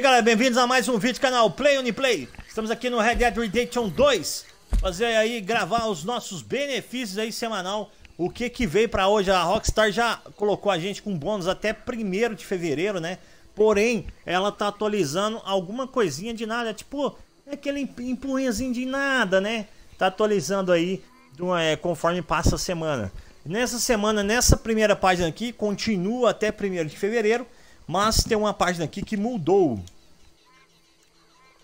aí galera, bem-vindos a mais um vídeo canal Play Uniplay Estamos aqui no Red Dead Redemption 2 Fazer aí, gravar os nossos benefícios aí semanal O que que veio pra hoje, a Rockstar já colocou a gente com bônus até 1 de fevereiro, né Porém, ela tá atualizando alguma coisinha de nada, tipo aquele empurrinhazinho de nada, né Tá atualizando aí é, conforme passa a semana Nessa semana, nessa primeira página aqui, continua até 1 de fevereiro mas tem uma página aqui que mudou.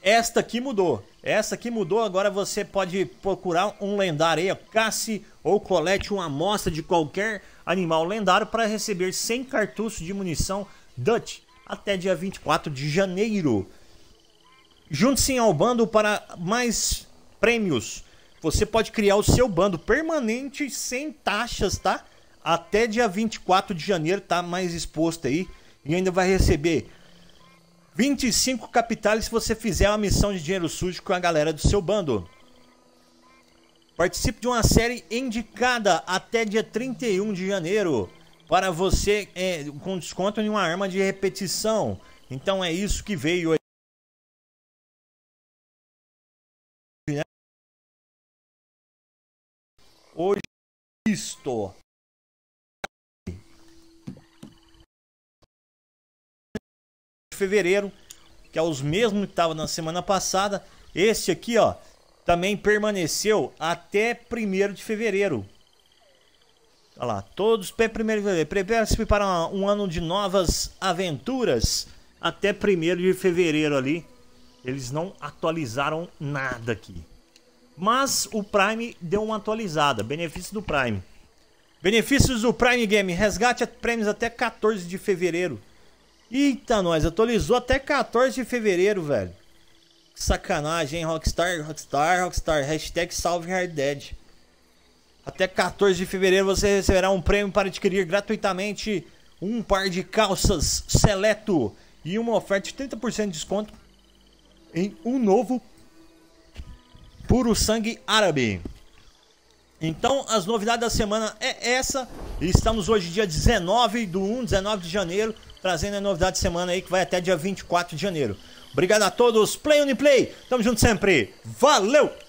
Esta aqui mudou. Essa aqui mudou, agora você pode procurar um lendário aí, casse ou colete uma amostra de qualquer animal lendário para receber 100 cartuchos de munição Dutch até dia 24 de janeiro. Junte-se ao bando para mais prêmios. Você pode criar o seu bando permanente sem taxas, tá? Até dia 24 de janeiro tá mais exposto aí e ainda vai receber 25 capitais se você fizer uma missão de dinheiro sujo com a galera do seu bando. Participe de uma série indicada até dia 31 de janeiro para você é, com desconto em uma arma de repetição. Então é isso que veio hoje. Hoje isto. fevereiro, que é os mesmos que estavam na semana passada. Este aqui, ó, também permaneceu até 1 de fevereiro. Olha lá, todos pé primeiro de fevereiro. Prepare-se para um ano de novas aventuras até 1 de fevereiro ali. Eles não atualizaram nada aqui. Mas o Prime deu uma atualizada. Benefício do Prime. Benefícios do Prime Game. Resgate prêmios até 14 de fevereiro. Eita, nós, atualizou até 14 de fevereiro, velho. Que sacanagem, hein? Rockstar, Rockstar, Rockstar. Hashtag salve Hard Dead. Até 14 de fevereiro você receberá um prêmio para adquirir gratuitamente um par de calças seleto e uma oferta de 30% de desconto em um novo puro sangue árabe. Então, as novidades da semana é essa. Estamos hoje dia 19 do 1, 19 de janeiro trazendo a novidade de semana aí que vai até dia 24 de janeiro. Obrigado a todos, Play Uniplay, tamo junto sempre, valeu!